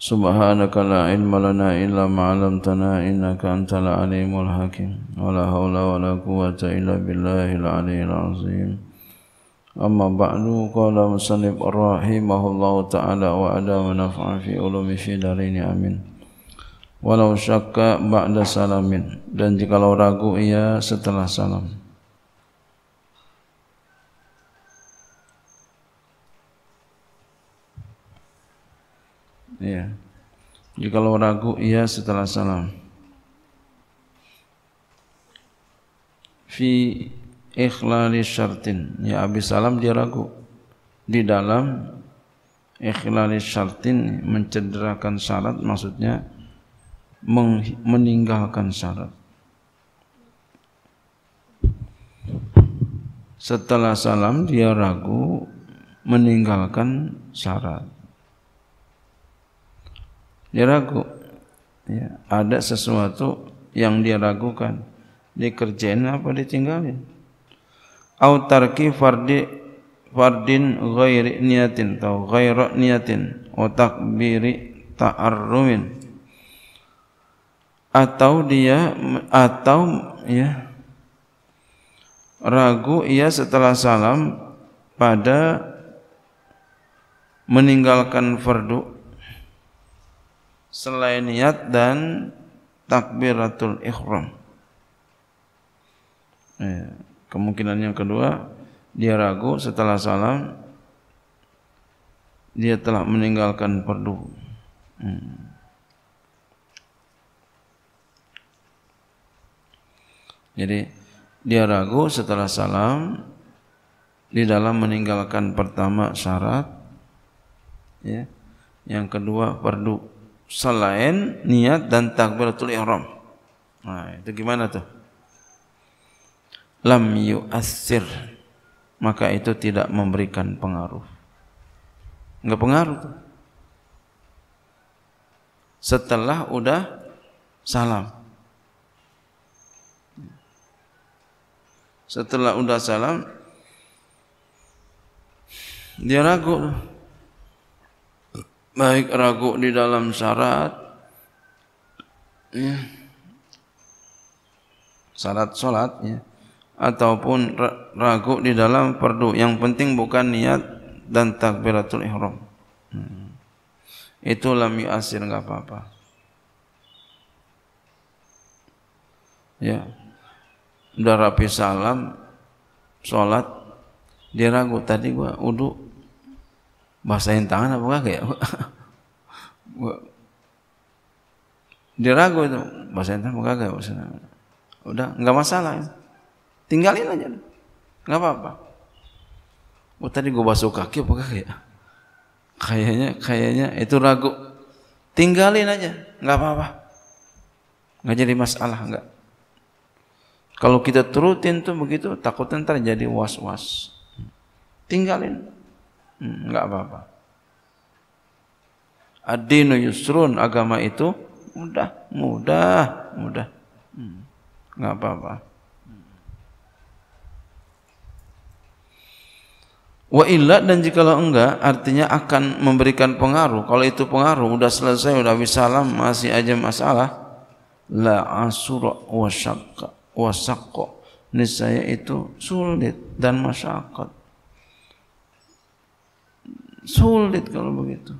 سبحانك لا علم لنا إلا ما علمتنا إنك أنت العليم الحكيم ولا حول ولا قوة إلا بالله العلي العظيم أما بعد قال مسلم رحمه الله تعالى وعلى ونفع في علوم في دارين آمين ولو شك بعد سلام dan jika ragu ia setelah salam Iya. Jikalau ya, ragu, iya setelah salam. Fi ikhlali syartin. Ya habis salam dia ragu. Di dalam ikhlali syartin mencederakan syarat maksudnya meninggalkan syarat. Setelah salam dia ragu meninggalkan syarat. Dia ragu. Ya, ada sesuatu yang dia ragukan. Dikerjain apa ditinggalin? Au tarki fardi fardin ghairi niatin, atau ghairu niatin, otak takbiri ta'arrumin atau dia atau ya ragu ia setelah salam pada meninggalkan fardu selain niat dan takbiratul ihram. Eh, kemungkinan yang kedua, dia ragu setelah salam dia telah meninggalkan perdu. Hmm. Jadi dia ragu setelah salam di dalam meninggalkan pertama syarat ya, yang kedua perdu. selain niat dan takbiratul ihram. Nah, ha, itu gimana tuh? Lam yu'assir. Maka itu tidak memberikan pengaruh. Enggak pengaruh tuh. Setelah udah salam. Setelah udah salam dia ragu baik ragu di dalam syarat ya, syarat sholat ya, ataupun ragu di dalam perdu yang penting bukan niat dan takbiratul ihram hmm. itu lam asir nggak apa-apa ya udah rapi salam sholat dia ragu tadi gua uduk basahin tangan apa kagak ya? Dia ragu itu, basahin tangan apa kagak ya? Udah, enggak masalah. Tinggalin aja. Enggak apa-apa. Oh tadi gue basuh kaki apa kagak ya? Kayaknya, kayaknya itu ragu. Tinggalin aja, enggak apa-apa. Enggak jadi masalah, enggak Kalau kita turutin tuh begitu, takutnya ntar jadi was-was. Tinggalin. Enggak hmm, apa-apa. Ad-dinu yusrun, agama itu mudah, mudah, mudah. Enggak hmm. apa-apa. Wa illa dan jikalau enggak artinya akan memberikan pengaruh. Kalau itu pengaruh udah selesai udah wisalam, masih aja masalah la asura wa syaqqa wa Niscaya itu sulit dan masyarakat. Sulit kalau begitu.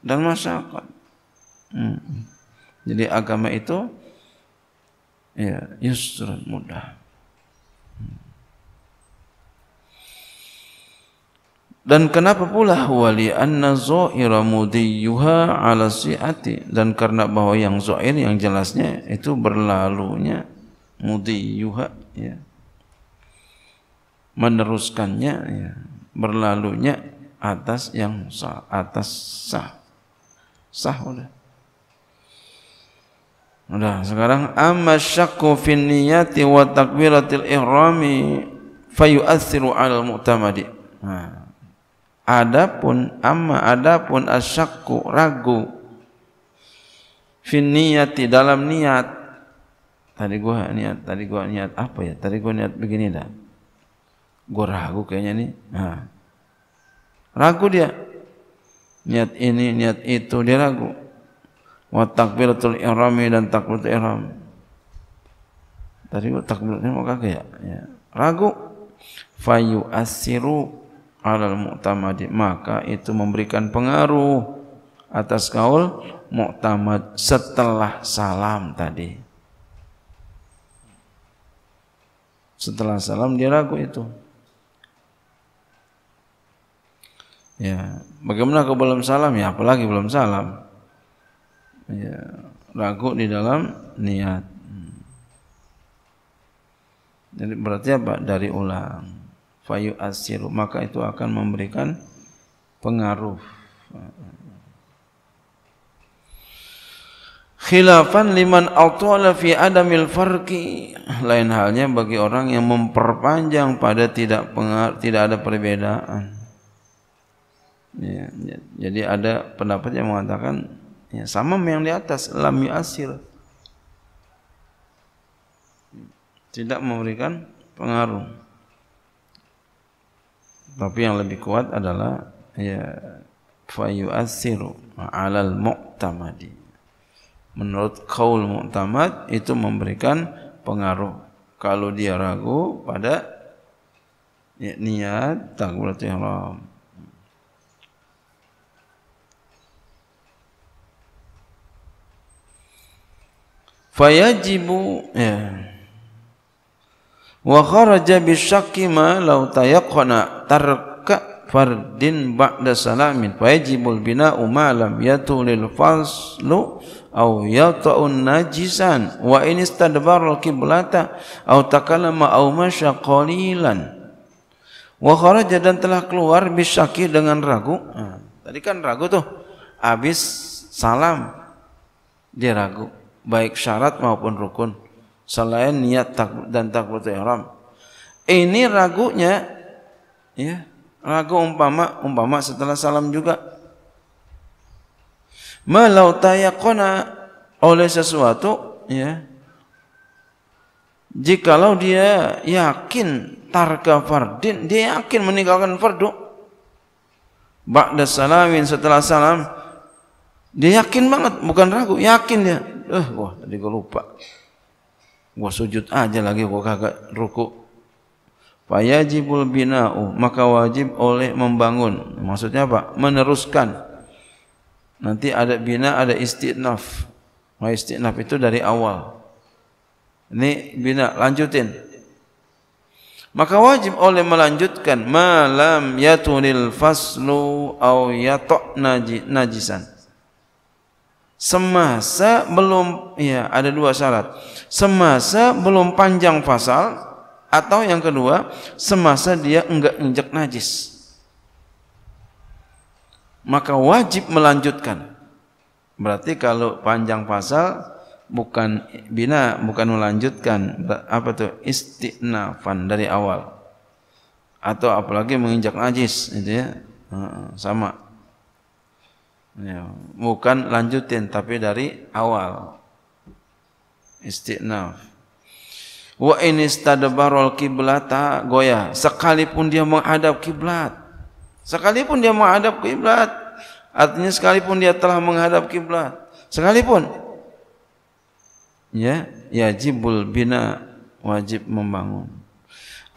Dan masyarakat. Hmm. Jadi agama itu ya yusrun mudah. Dan kenapa pula wali anna zahira mudiyuha ala si'ati dan karena bahwa yang zahir yang jelasnya itu berlalunya mudiyuha ya meneruskannya ya berlalunya atas yang sah, atas sah. Sah udah. Udah, sekarang amma syaqqu fi niyati wa takbiratil ihrami fayu'athiru 'alal mu'tamadi. Nah. Adapun amma adapun asyaqqu ragu fi niyati dalam niat. Tadi gua niat, tadi gua niat apa ya? Tadi gua niat begini dah. Gua ragu kayaknya nih. Nah. ragu dia niat ini niat itu dia ragu wa takbiratul ihrami dan takbiratul ihram tadi takbirat ini mau kaget ya? ya? ragu fayu asiru alal mu'tamad maka itu memberikan pengaruh atas kaul mu'tamad setelah salam tadi setelah salam dia ragu itu Ya, bagaimana kau belum salam? Ya, apalagi belum salam. Ya, ragu di dalam niat. Hmm. Jadi berarti apa? Dari ulang. Fayu asiru maka itu akan memberikan pengaruh. Khilafan liman atala fi adamil farqi lain halnya bagi orang yang memperpanjang pada tidak pengar, tidak ada perbedaan. Iya, ya, jadi ada pendapat yang mengatakan ya, sama yang di atas lam yasir tidak memberikan pengaruh. Tapi yang lebih kuat adalah ya fayu yu'asiru alal muqtamadi. Menurut kaul mu'tamad itu memberikan pengaruh. Kalau dia ragu pada ya, niat takbiratul ihram fayajibu ya wa kharaja bisyakki ma law tayaqqana tarka fardin ba'da salamin fayajibul bina'u ma lam yatulil faslu aw yata'un najisan wa in istadbara qiblata aw takallama aw masya qalilan wa kharaja dan telah keluar bisyakki dengan ragu nah, tadi kan ragu tuh habis salam dia ragu baik syarat maupun rukun selain niat dan takbiratul ihram. Ini ragunya ya, ragu umpama umpama setelah salam juga malau tayakona oleh sesuatu ya jikalau dia yakin tarka fardin dia yakin meninggalkan fardu ba'da salamin setelah salam dia yakin banget bukan ragu yakin dia Eh, lah, gua tadi gua lupa. Gua sujud aja lagi gua kagak ruku. Fayajibul bina'u, maka wajib oleh membangun. Maksudnya apa? Meneruskan. Nanti ada bina, ada istiqnaf. Nah, istiqnaf itu dari awal. Ini bina, lanjutin. Maka wajib oleh melanjutkan malam yatunil faslu au yatok najisan. semasa belum ya ada dua syarat semasa belum panjang fasal atau yang kedua semasa dia enggak injak najis maka wajib melanjutkan berarti kalau panjang fasal bukan bina bukan melanjutkan apa tuh istinafan dari awal atau apalagi menginjak najis itu ya sama Ya, bukan lanjutin tapi dari awal. Istinaf. Wa in istadbarul kiblata goya, sekalipun dia menghadap kiblat. Sekalipun dia menghadap kiblat, artinya sekalipun dia telah menghadap kiblat, sekalipun ya, yajibul bina wajib membangun.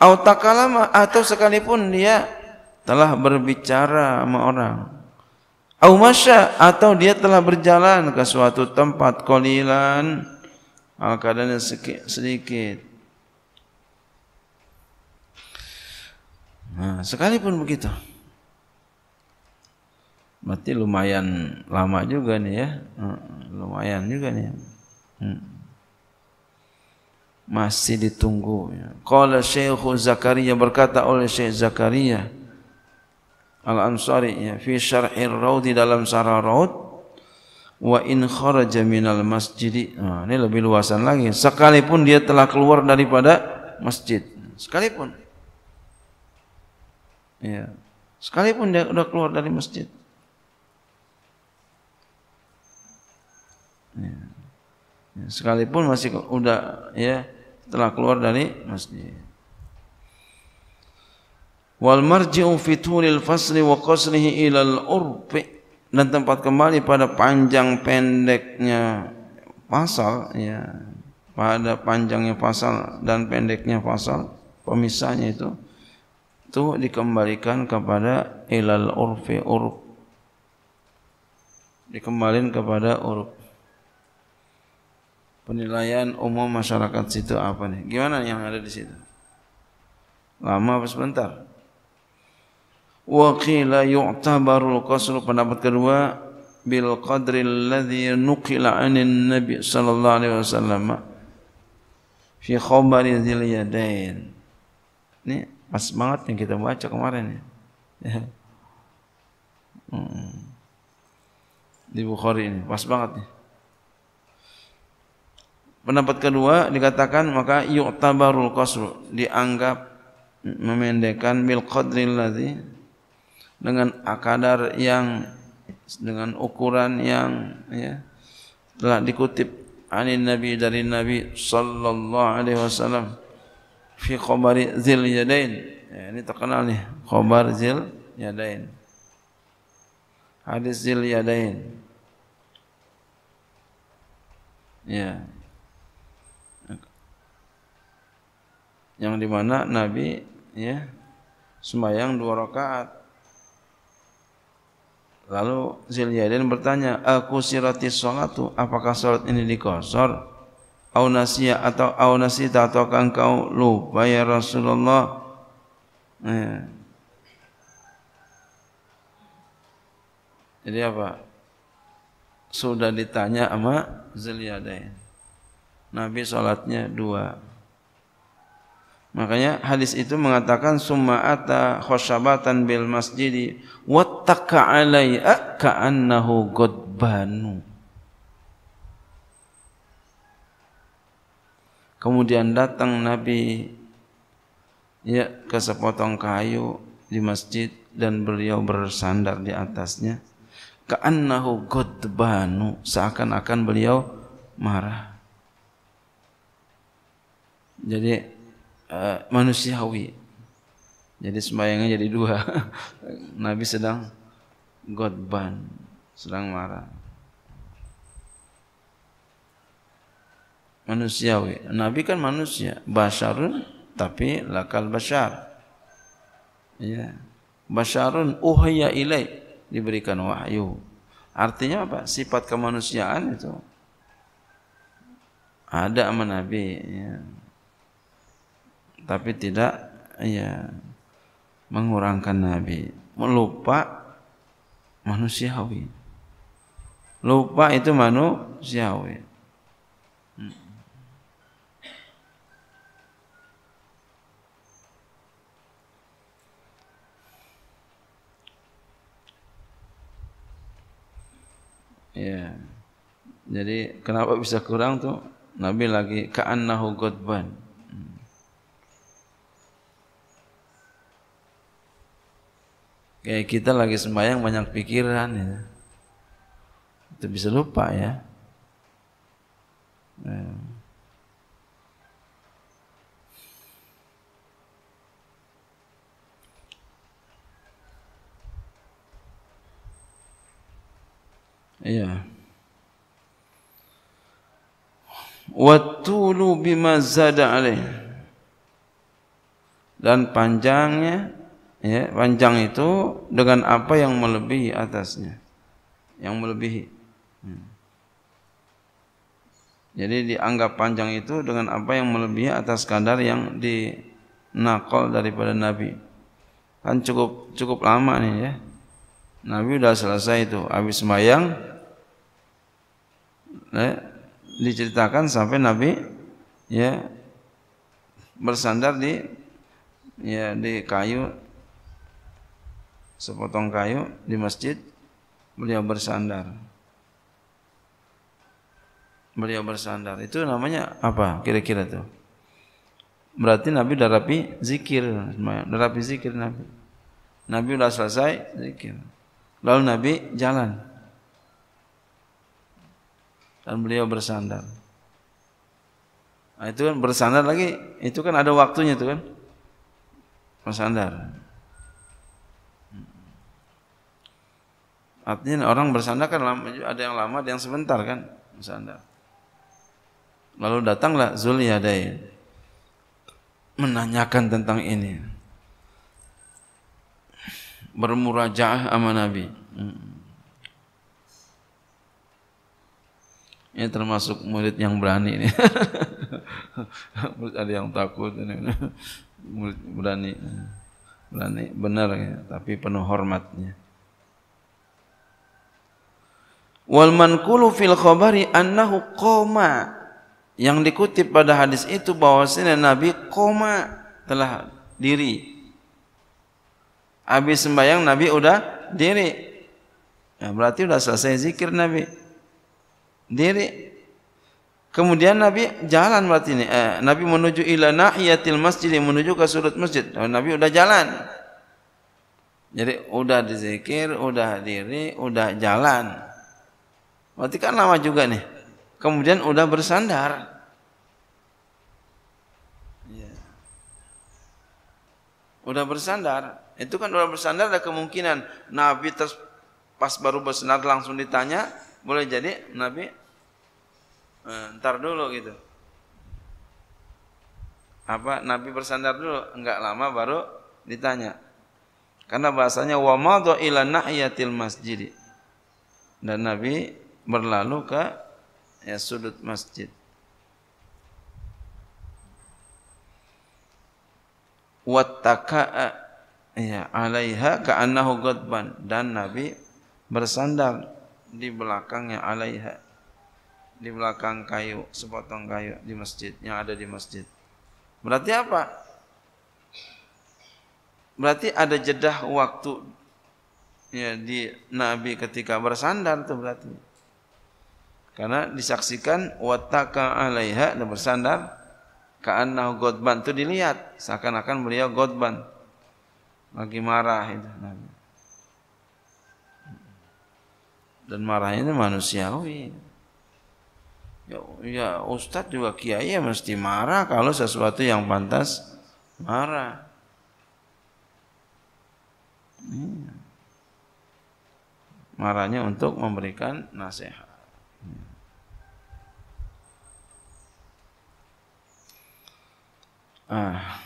Au takalama atau sekalipun dia telah berbicara sama orang Aumasha atau dia telah berjalan ke suatu tempat kolilan ah, keadaannya sedikit. sedikit. Nah, sekalipun begitu. mati lumayan lama juga nih ya. Hmm, lumayan juga nih. Hmm. Masih ditunggu. Ya. Qala Syekh Zakaria berkata oleh Syekh Zakaria. Zakaria. Al-Ansari ya fi syar'ir raud dalam syarah raud wa in kharaja minal masjid. Nah, ini lebih luasan lagi. Sekalipun dia telah keluar daripada masjid. Sekalipun. Ya. Sekalipun dia sudah keluar dari masjid. Ya. Sekalipun masih udah ya telah keluar dari masjid. wal marji'u fi tulil fasli wa qasrihi ila al urfi dan tempat kembali pada panjang pendeknya pasal ya pada panjangnya pasal dan pendeknya pasal pemisahnya itu itu dikembalikan kepada ilal urfi urf dikembalikan kepada urf penilaian umum masyarakat situ apa nih gimana yang ada di situ lama apa sebentar wa qila yu'tabarul qasru pendapat kedua bil qadri alladhi nuqila anin nabi sallallahu alaihi wasallam fi khabari dzil yadain ini pas banget yang kita baca kemarin ya hmm. di Bukhari ini pas banget nih Pendapat kedua dikatakan maka yu'tabarul qasru dianggap memendekkan bil qadri allazi dengan akadar yang dengan ukuran yang ya, telah dikutip anin Nabi dari Nabi sallallahu alaihi wasallam fi khabari zil yadain. Ya, ini terkenal nih, khabar zil yadain. Hadis zil yadain. Ya. Yang dimana Nabi ya sembahyang dua rakaat Lalu Zilyadin bertanya, "Aku sirati sholatu, apakah sholat ini dikosor?" Au nasiya atau au nasita atau engkau lupa ya Rasulullah? Eh. Jadi apa? Sudah ditanya sama Zilyadain. Nabi sholatnya dua. Makanya hadis itu mengatakan summa ata khosyabatan bil masjidi wattaka alai ka'annahu ghadbanu. Kemudian datang Nabi ya ke sepotong kayu di masjid dan beliau bersandar di atasnya ka'annahu ghadbanu seakan-akan beliau marah. Jadi Eh, manusiawi. Jadi sembahyangnya jadi dua. Nabi sedang godban, sedang marah. Manusiawi. Nabi kan manusia, basharun tapi lakal Bashar. Ya. Basharun uhya ilai diberikan wahyu. Artinya apa? Sifat kemanusiaan itu. Ada sama Nabi. Ya. tapi tidak ya mengurangkan Nabi melupa manusiawi lupa itu manusiawi Ya. Jadi kenapa bisa kurang tuh? Nabi lagi ka'annahu ghadban. kayak kita lagi sembahyang banyak pikiran ya. itu bisa lupa ya nah. Iya. Watulu bima zada alaih. Dan panjangnya ya, panjang itu dengan apa yang melebihi atasnya yang melebihi hmm. jadi dianggap panjang itu dengan apa yang melebihi atas kadar yang dinakol daripada Nabi kan cukup cukup lama nih ya Nabi sudah selesai itu habis sembahyang eh, diceritakan sampai Nabi ya bersandar di ya di kayu sepotong kayu di masjid beliau bersandar beliau bersandar itu namanya apa kira-kira tuh berarti Nabi udah rapi zikir udah rapi zikir Nabi Nabi udah selesai zikir lalu Nabi jalan dan beliau bersandar nah, itu kan bersandar lagi itu kan ada waktunya itu kan bersandar Artinya orang bersandar kan ada yang lama, ada yang sebentar kan bersandar. Lalu datanglah Zuliyadain menanyakan tentang ini. Bermurajaah sama Nabi. Hmm. Ini termasuk murid yang berani ini. murid ada yang takut ini. Murid berani. Berani benar ya, tapi penuh hormatnya. Wal manqulu fil khabari annahu qoma. Yang dikutip pada hadis itu bahwasanya Nabi koma telah diri. Habis sembahyang Nabi udah diri. Ya, berarti udah selesai zikir Nabi. Diri. Kemudian Nabi jalan berarti ini. Eh, Nabi menuju ila nahiyatil masjid, menuju ke sudut masjid. Nabi udah jalan. Jadi udah dizikir, udah diri, udah jalan. Berarti kan lama juga nih. Kemudian udah bersandar. Iya. Udah bersandar. Itu kan udah bersandar ada kemungkinan Nabi terus pas baru bersandar langsung ditanya, boleh jadi Nabi eh, ntar dulu gitu. Apa Nabi bersandar dulu, enggak lama baru ditanya. Karena bahasanya wa ila masjid. Dan Nabi berlalu ke ya sudut masjid. Wattaka'a ya alaiha ka'annahu ghadban dan Nabi bersandar di belakangnya alaiha di belakang kayu sepotong kayu di masjid yang ada di masjid. Berarti apa? Berarti ada jedah waktu ya di Nabi ketika bersandar itu berarti. Karena disaksikan wataka alaiha dan bersandar karena godban itu dilihat seakan-akan beliau godban lagi marah itu dan marahnya itu manusiawi ya, ya ustaz juga kiai ya mesti marah kalau sesuatu yang pantas marah iya. marahnya untuk memberikan nasihat Ah.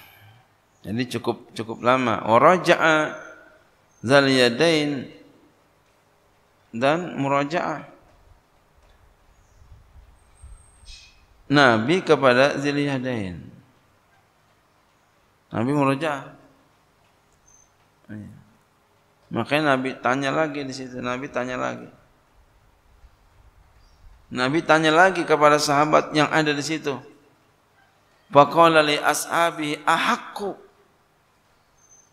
Jadi cukup cukup lama. Waraja'a zal yadain dan muraja'ah. Nabi kepada zil yadain. Nabi muraja'ah. Makanya Nabi tanya lagi di situ. Nabi tanya lagi. Nabi tanya lagi kepada sahabat yang ada di situ. Faqala li ashabi ahakku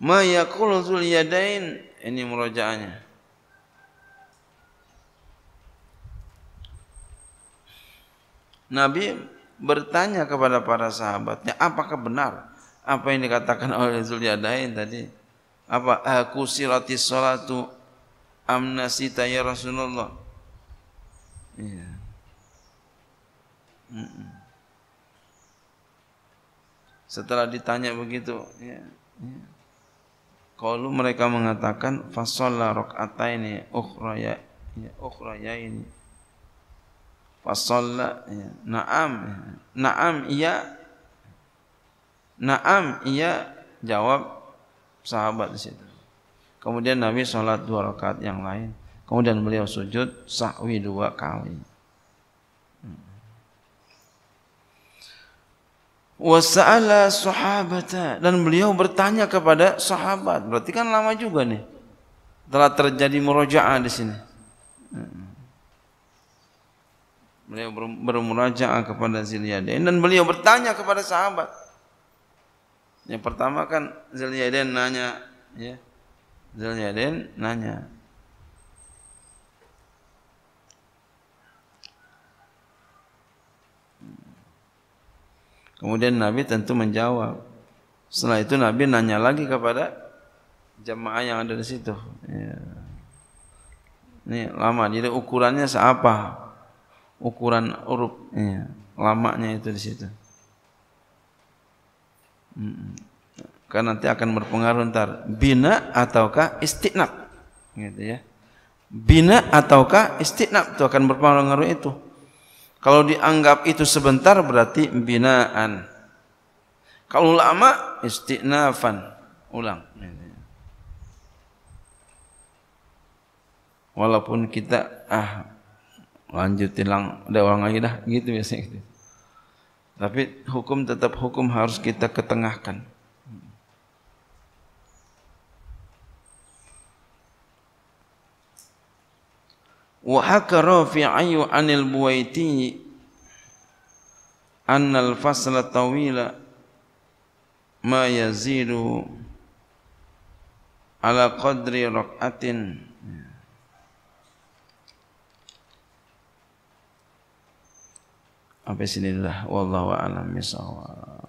ma yaqulu zul yadain ini murojaannya. Nabi bertanya kepada para sahabatnya, apakah benar apa yang dikatakan oleh Zulyadain tadi? Apa aku ah, silati salatu amnasita ya Rasulullah? Iya. Mm -mm. Setelah ditanya begitu, ya, ya. Kalau mereka mengatakan fasolla rakaataini ukhra ya, ya ukhra ya ini. Fasolla ya. Naam. Ya, naam iya. Naam iya jawab sahabat di situ. Kemudian Nabi sholat dua rakaat yang lain. Kemudian beliau sujud sahwi dua kali. wasa'ala sahabata dan beliau bertanya kepada sahabat. Berarti kan lama juga nih. Telah terjadi murojaah di sini. Beliau bermurajaah kepada Zilyadain dan beliau bertanya kepada sahabat. Yang pertama kan Zilyadain nanya, ya. nanya, Kemudian Nabi tentu menjawab. Setelah itu Nabi nanya lagi kepada jemaah yang ada di situ. Ya. Ini lama. Jadi ukurannya seapa? Ukuran urut. Ya. Lamanya itu di situ. Hmm. Karena nanti akan berpengaruh ntar. Bina ataukah istiqnab, Gitu ya. Bina ataukah istiqnab itu akan berpengaruh itu. Kalau dianggap itu sebentar berarti binaan. Kalau lama istinafan, ulang. Walaupun kita ah lanjutin lang udah orang lagi dah gitu biasanya gitu. Tapi hukum tetap hukum harus kita ketengahkan. وحكى رافعي عن البويتي أن الفصل الطويل ما يزيد على قدر ركعة sampai sinilah wallahu a'lam bisawab